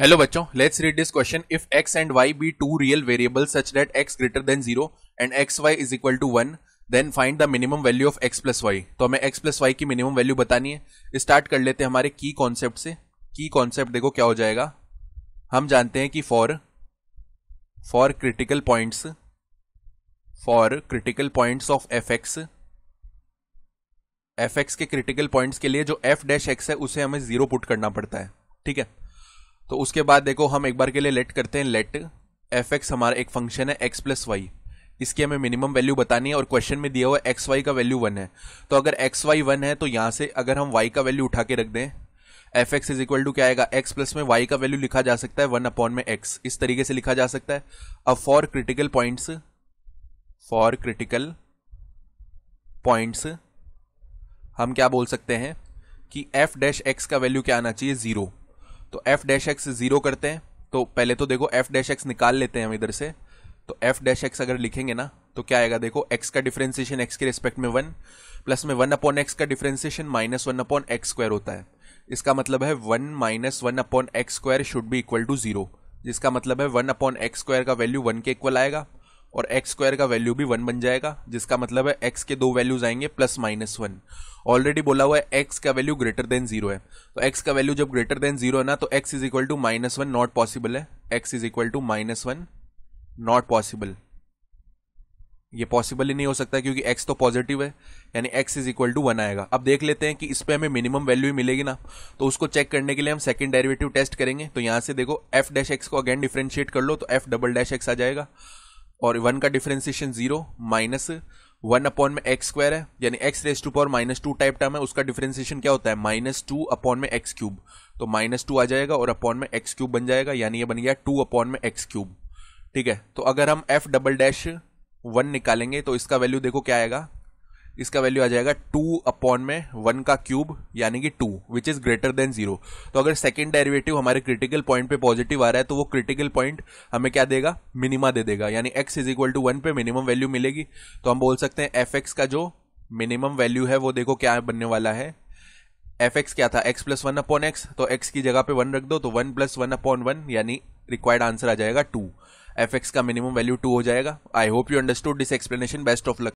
hello बच्चों let's read this question if x and y be two real variable such that x greater than zero and x y is equal to one then find the minimum value of x plus y तो हमें x plus y की minimum value बतानी है start कर लेते हैं हमारे की कॉन्सेप्ट से की कॉन्सेप्ट देखो क्या हो जाएगा हम जानते हैं कि for for critical points for critical points of f x f x के क्रिटिकल पॉइंट्स के लिए जो एफ डैश एक्स है उसे हमें जीरो पुट करना पड़ता है ठीक है तो उसके बाद देखो हम एक बार के लिए लेट करते हैं लेट एफ एक्स हमारा एक फंक्शन है एक्स प्लस वाई इसकी हमें मिनिमम वैल्यू बतानी है और क्वेश्चन में दिया हुआ एक्स वाई का वैल्यू वन है तो अगर एक्स वाई वन है तो यहाँ से अगर हम वाई का वैल्यू उठा के रख दें f x is equal to क्या आएगा एक्स प्लस में वाई का वैल्यू लिखा जा सकता है वन अपॉन में एक्स इस तरीके से लिखा जा सकता है अब for critical points for critical points हम क्या बोल सकते हैं कि एफ डैश एक्स का वैल्यू क्या आना चाहिए जीरो तो एफ डैश एक्स जीरो करते हैं तो पहले तो देखो एफ डैश एक्स निकाल लेते हैं हम इधर से तो एफ डैश एक्स अगर लिखेंगे ना तो क्या आएगा देखो एक्स का डिफ्रेंसिएशन एक्स के रिस्पेक्ट में वन प्लस में वन अपॉन एक्स का differentiation minus one upon x square होता है इसका मतलब है one minus one upon x square should भी इक्वल टू जीरो जिसका मतलब है वन अपॉन एक्स स्क्वायर का वैल्यू वन के इक्वल आएगा और एक्स स्क्वायर का वैल्यू भी वन बन जाएगा जिसका मतलब है एक्स के दो वैल्यूज आएंगे प्लस माइनस वन ऑलरेडी बोला हुआ है एक्स का वैल्यू ग्रेटर देन जीरो है तो एक्स का वैल्यू जब ग्रेटर देन जीरो है ना तो x is equal to minus one not possible है x is equal to minus one not possible ये पॉसिबल ही नहीं हो सकता क्योंकि x तो पॉजिटिव है यानी x is equal to one आएगा अब देख लेते हैं कि इस पर हमें मिनिमम वैल्यू ही मिलेगी ना तो उसको चेक करने के लिए हम सेकंड डेरिवेटिव टेस्ट करेंगे तो यहां से देखो f डैश एक्स को अगेन डिफ्रेंशिएट कर लो तो f डबल डैश एक्स आ जाएगा और वन का differentiation zero minus one upon में एक्स स्क्वायर है यानी x raise to power minus two type term है उसका डिफ्रेंसिएशन क्या होता है माइनस टू अपॉन में एक्स क्यूब तो माइनस टू आ जाएगा और अपॉन में एक्स क्यूब बन जाएगा यानी ये बन गया टू अपॉन में एक्स क्यूब ठीक है तो अगर हम एफ डबल डैश वन निकालेंगे तो इसका वैल्यू देखो क्या आएगा इसका वैल्यू आ जाएगा टू अपॉन में वन का क्यूब यानी कि two which is greater than zero तो अगर सेकेंड डेरिवेटिव हमारे क्रिटिकल पॉइंट पे पॉजिटिव आ रहा है तो वो क्रिटिकल पॉइंट हमें क्या देगा मिनिमा दे देगा यानी x is equal to one पे मिनिमम वैल्यू मिलेगी तो हम बोल सकते हैं एफ एक्स का जो मिनिमम वैल्यू है वो देखो क्या बनने वाला है एफ एक्स क्या था x plus one upon x तो एक्स की जगह पे वन रख दो तो one plus one upon one यानी रिक्वायर्ड आंसर आ जाएगा टू एफ एक्स का मिनिमम वैल्यू टू हो जाएगा I hope you understood this explanation best of luck